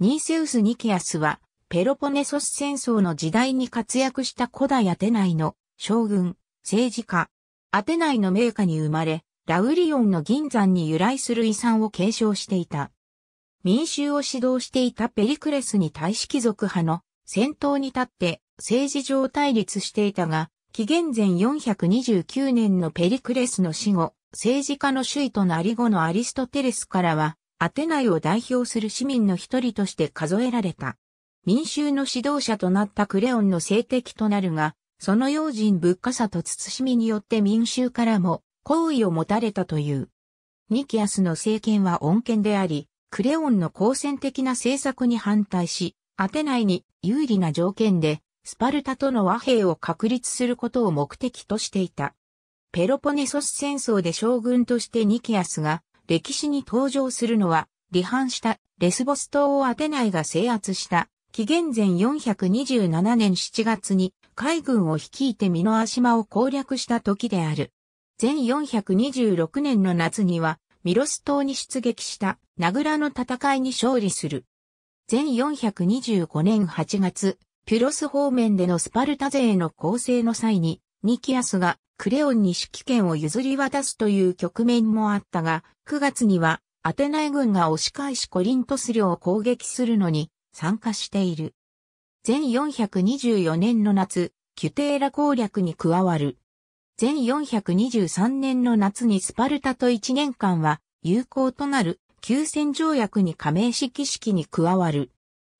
ニーセウス・ニキアスは、ペロポネソス戦争の時代に活躍した古代アテナイの将軍、政治家。アテナイの名家に生まれ、ラウリオンの銀山に由来する遺産を継承していた。民衆を指導していたペリクレスに対し貴族派の先頭に立って政治上対立していたが、紀元前429年のペリクレスの死後、政治家の首位となり後のアリストテレスからは、アテナイを代表する市民の一人として数えられた。民衆の指導者となったクレオンの政敵となるが、その用心物価差と慎みによって民衆からも好意を持たれたという。ニキアスの政権は穏健であり、クレオンの好戦的な政策に反対し、アテナイに有利な条件で、スパルタとの和平を確立することを目的としていた。ペロポネソス戦争で将軍としてニキアスが歴史に登場するのは、離反したレスボス島をアテナイが制圧した紀元前427年7月に海軍を率いてミノア島を攻略した時である。前426年の夏にはミロス島に出撃したナグラの戦いに勝利する。前425年8月、ピュロス方面でのスパルタ勢の攻勢の際にニキアスがクレオンに指揮権を譲り渡すという局面もあったが、9月にはアテナイ軍が押し返しコリントス領を攻撃するのに参加している。全424年の夏、キュテーラ攻略に加わる。全423年の夏にスパルタと1年間は有効となる休戦条約に加盟式式に加わる。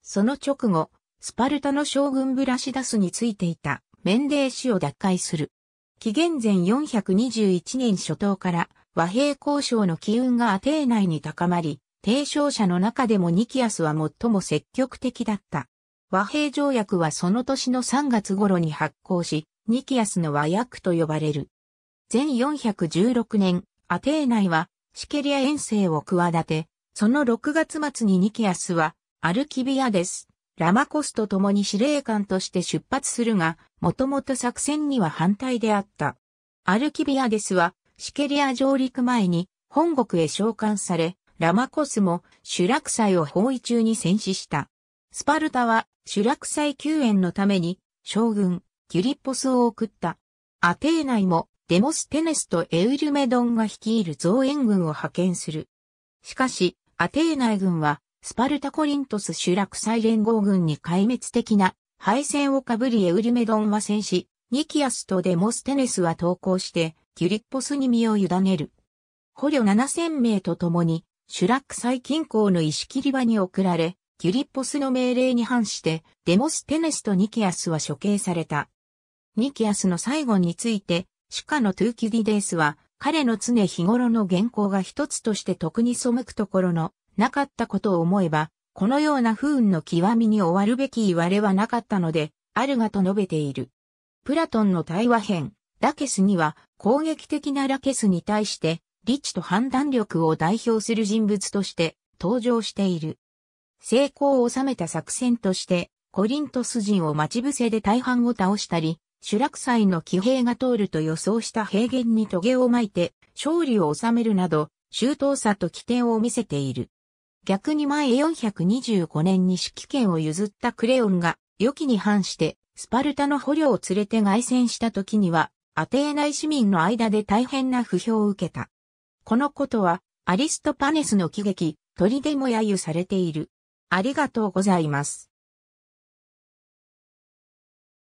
その直後、スパルタの将軍ブラシダスについていたメンデー氏を脱回する。紀元前421年初頭から和平交渉の機運がアテー内に高まり、提唱者の中でもニキアスは最も積極的だった。和平条約はその年の3月頃に発行し、ニキアスの和訳と呼ばれる。前416年、アテー内はシケリア遠征を企て、その6月末にニキアスはアルキビアです。ラマコスと共に司令官として出発するが、もともと作戦には反対であった。アルキビアデスは、シケリア上陸前に本国へ召喚され、ラマコスも主落祭を包囲中に戦死した。スパルタは主落祭救援のために将軍ギュリッポスを送った。アテーナイもデモステネスとエウルメドンが率いる増援軍を派遣する。しかし、アテーナイ軍はスパルタコリントス主落再連合軍に壊滅的な敗戦をかぶりエウリメドンは戦死、ニキアスとデモステネスは投降して、キュリッポスに身を委ねる。捕虜7000名と共に、シュラック最近郊の石切り場に送られ、キュリッポスの命令に反して、デモステネスとニキアスは処刑された。ニキアスの最後について、主家のトゥーキュディデースは、彼の常日頃の原稿が一つとして特に背くところのなかったことを思えば、このような不運の極みに終わるべき言われはなかったので、あるがと述べている。プラトンの対話編、ラケスには攻撃的なラケスに対して、ッチと判断力を代表する人物として登場している。成功を収めた作戦として、コリントス人を待ち伏せで大半を倒したり、主落祭の騎兵が通ると予想した平原に棘を巻いて、勝利を収めるなど、周到さと起点を見せている。逆に前425年に指揮権を譲ったクレオンが、予期に反して、スパルタの捕虜を連れて凱旋した時には、アテーナイ市民の間で大変な不評を受けた。このことは、アリストパネスの喜劇、鳥でも揶揄されている。ありがとうございます。